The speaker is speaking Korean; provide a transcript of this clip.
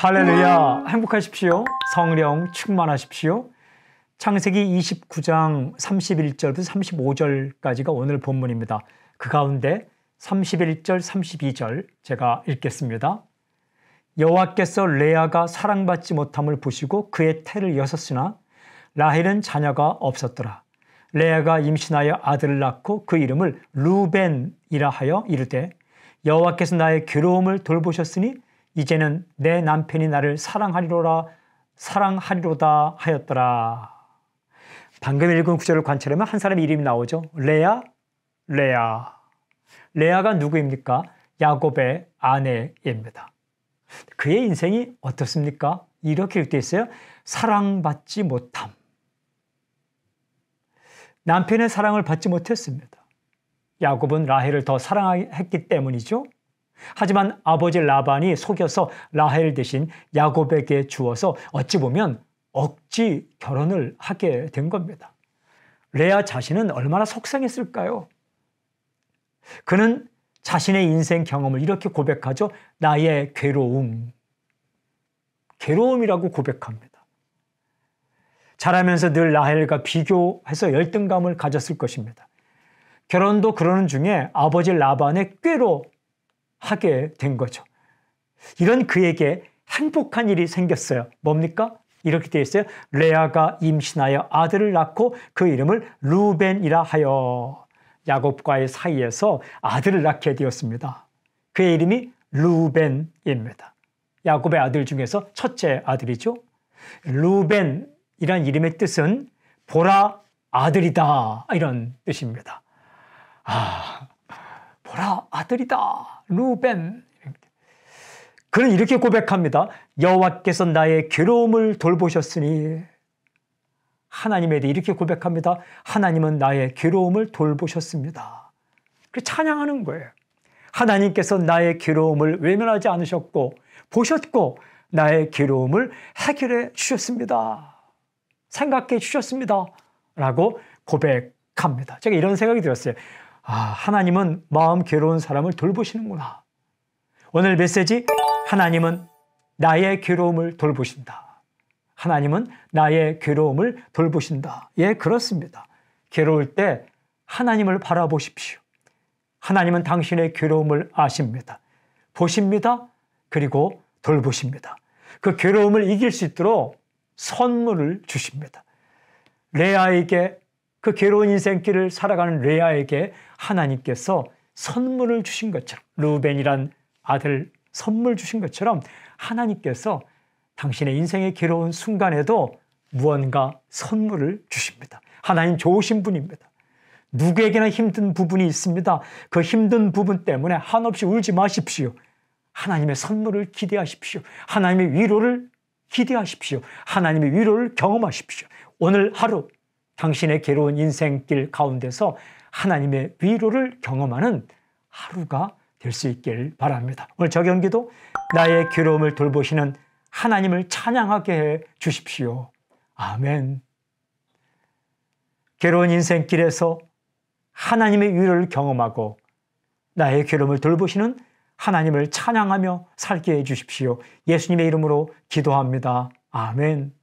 할렐루야! 행복하십시오. 성령 충만하십시오. 창세기 29장 31절부터 35절까지가 오늘 본문입니다. 그 가운데 31절, 32절 제가 읽겠습니다. 여호와께서 레아가 사랑받지 못함을 보시고 그의 태를 여섰으나 라헬은 자녀가 없었더라. 레아가 임신하여 아들을 낳고 그 이름을 루벤이라 하여 이르되 여호와께서 나의 괴로움을 돌보셨으니 이제는 내 남편이 나를 사랑하리로라 사랑하리로다 하였더라. 방금 읽은 구절을 관찰하면 한 사람의 이름이 나오죠. 레아, 레아. 레아가 누구입니까? 야곱의 아내입니다. 그의 인생이 어떻습니까? 이렇게 읽되 있어요. 사랑받지 못함. 남편의 사랑을 받지 못했습니다. 야곱은 라헬을 더 사랑했기 때문이죠. 하지만 아버지 라반이 속여서 라헬 대신 야곱에게 주어서 어찌 보면 억지 결혼을 하게 된 겁니다. 레아 자신은 얼마나 속상했을까요? 그는 자신의 인생 경험을 이렇게 고백하죠. 나의 괴로움. 괴로움이라고 고백합니다. 자라면서 늘 라헬과 비교해서 열등감을 가졌을 것입니다. 결혼도 그러는 중에 아버지 라반의 꾀로 하게 된 거죠. 이런 그에게 행복한 일이 생겼어요. 뭡니까? 이렇게 되어 있어요. 레아가 임신하여 아들을 낳고 그 이름을 루벤이라 하여 야곱과의 사이에서 아들을 낳게 되었습니다. 그의 이름이 루벤입니다. 야곱의 아들 중에서 첫째 아들이죠. 루벤이란 이름의 뜻은 보라 아들이다 이런 뜻입니다. 아, 아들이다. 루벤. 그는 이렇게 고백합니다. 여호와께서 나의 괴로움을 돌보셨으니 하나님에 대해 이렇게 고백합니다. 하나님은 나의 괴로움을 돌보셨습니다. 그 찬양하는 거예요. 하나님께서 나의 괴로움을 외면하지 않으셨고 보셨고 나의 괴로움을 해결해 주셨습니다. 생각해 주셨습니다. 라고 고백합니다. 제가 이런 생각이 들었어요. 아, 하나님은 마음 괴로운 사람을 돌보시는구나. 오늘 메시지 하나님은 나의 괴로움을 돌보신다. 하나님은 나의 괴로움을 돌보신다. 예, 그렇습니다. 괴로울 때 하나님을 바라보십시오. 하나님은 당신의 괴로움을 아십니다. 보십니다. 그리고 돌보십니다. 그 괴로움을 이길 수 있도록 선물을 주십니다. 레아에게 그 괴로운 인생길을 살아가는 레아에게 하나님께서 선물을 주신 것처럼 루벤이란 아들 선물 주신 것처럼 하나님께서 당신의 인생의 괴로운 순간에도 무언가 선물을 주십니다. 하나님 좋으신 분입니다. 누구에게나 힘든 부분이 있습니다. 그 힘든 부분 때문에 한없이 울지 마십시오. 하나님의 선물을 기대하십시오. 하나님의 위로를 기대하십시오. 하나님의 위로를 경험하십시오. 오늘 하루 당신의 괴로운 인생길 가운데서 하나님의 위로를 경험하는 하루가 될 수 있길 바랍니다. 오늘 저경기도 나의 괴로움을 돌보시는 하나님을 찬양하게 해 주십시오. 아멘. 괴로운 인생길에서 하나님의 위로를 경험하고 나의 괴로움을 돌보시는 하나님을 찬양하며 살게 해 주십시오. 예수님의 이름으로 기도합니다. 아멘.